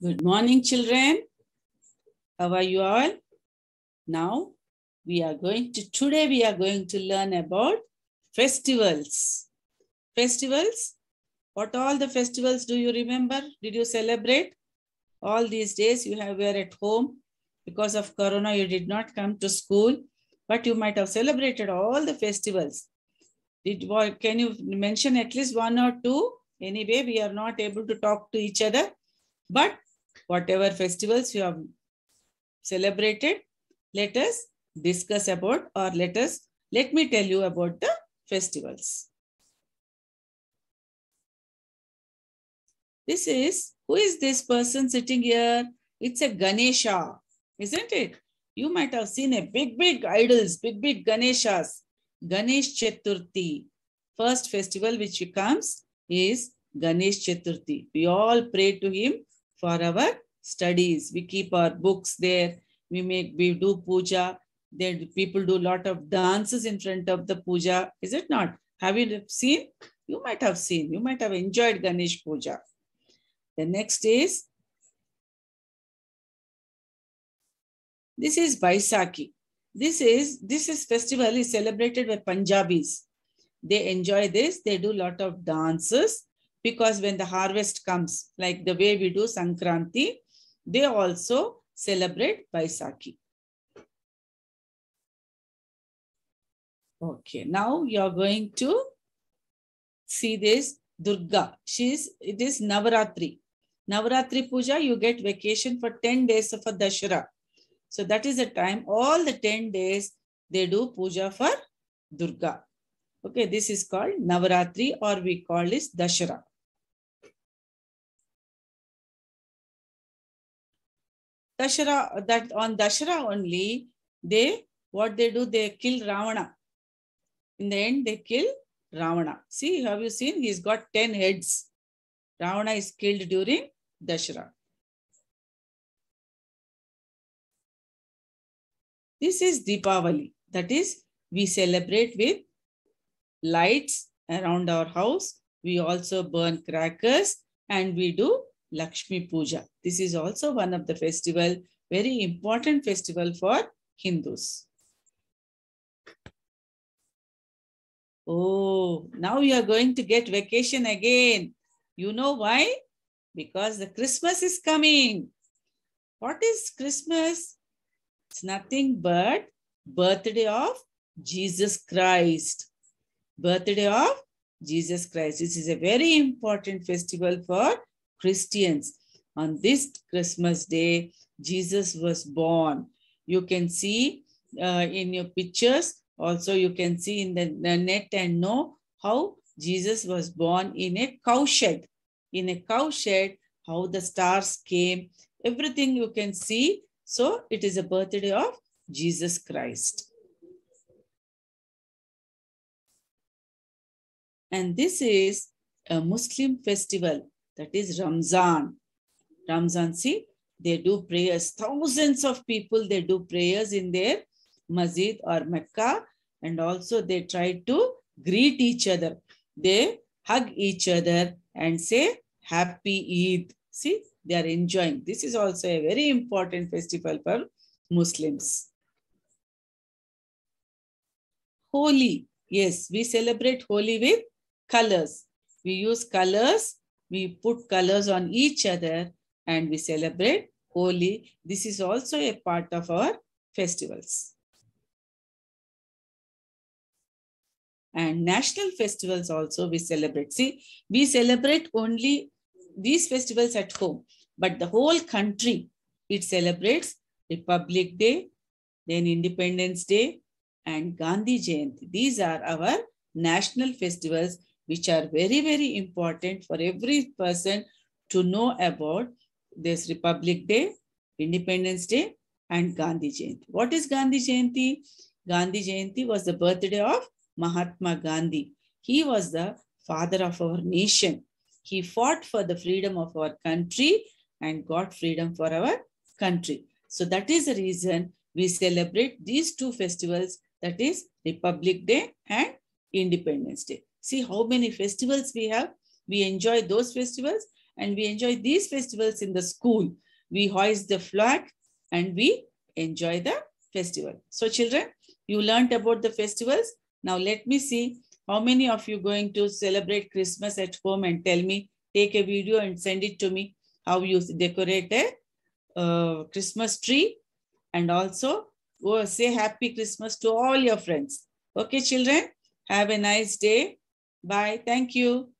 Good morning, children. How are you all? Now, we are going to, today we are going to learn about festivals. Festivals? What all the festivals do you remember? Did you celebrate? All these days you have were at home. Because of Corona, you did not come to school, but you might have celebrated all the festivals. Did, can you mention at least one or two? Anyway, we are not able to talk to each other but whatever festivals you have celebrated, let us discuss about or let us, let me tell you about the festivals. This is, who is this person sitting here? It's a Ganesha, isn't it? You might have seen a big, big idols, big, big Ganeshas. Ganesh Chaturthi, first festival which comes is Ganesh Chaturthi. We all pray to him for our studies. We keep our books there. We make we do puja. There people do a lot of dances in front of the puja. Is it not? Have you seen? You might have seen. You might have enjoyed Ganesh puja. The next is this is Baisakhi. This is this is festival is celebrated by Punjabis. They enjoy this. They do a lot of dances because when the harvest comes, like the way we do Sankranti, they also celebrate Vaisakhi. Okay, now you're going to see this Durga. She is. it is Navaratri. Navaratri Puja, you get vacation for 10 days of a Dashara. So that is the time, all the 10 days, they do puja for Durga. Okay, this is called Navaratri or we call this Dashara. Dashara, that on Dashara only, they, what they do, they kill Ravana. In the end, they kill Ravana. See, have you seen? He's got 10 heads. Ravana is killed during Dashara. This is Deepavali. That is, we celebrate with lights around our house. We also burn crackers and we do Lakshmi Puja. This is also one of the festival, very important festival for Hindus. Oh, now you are going to get vacation again. You know why? Because the Christmas is coming. What is Christmas? It's nothing but birthday of Jesus Christ. Birthday of Jesus Christ. This is a very important festival for Christians. On this Christmas day, Jesus was born. You can see uh, in your pictures, also you can see in the, the net and know how Jesus was born in a cowshed. In a cowshed, how the stars came, everything you can see. So it is a birthday of Jesus Christ. And this is a Muslim festival that is Ramzan. Ramzan, see, they do prayers. Thousands of people, they do prayers in their masjid or Mecca. And also they try to greet each other. They hug each other and say, Happy Eid. See, they are enjoying. This is also a very important festival for Muslims. Holi. Yes, we celebrate Holi with colors. We use colors we put colors on each other and we celebrate Holi. This is also a part of our festivals. And national festivals also we celebrate. See, we celebrate only these festivals at home, but the whole country, it celebrates Republic Day, then Independence Day, and Gandhi Jayanti. These are our national festivals which are very, very important for every person to know about this Republic Day, Independence Day, and Gandhi Jayanti. What is Gandhi Jayanti? Gandhi Jayanti was the birthday of Mahatma Gandhi. He was the father of our nation. He fought for the freedom of our country and got freedom for our country. So that is the reason we celebrate these two festivals, that is Republic Day and Independence Day. See how many festivals we have. We enjoy those festivals and we enjoy these festivals in the school. We hoist the flag and we enjoy the festival. So children, you learnt about the festivals. Now let me see how many of you going to celebrate Christmas at home and tell me, take a video and send it to me, how you decorate a uh, Christmas tree and also go oh, say happy Christmas to all your friends. Okay, children, have a nice day. Bye. Thank you.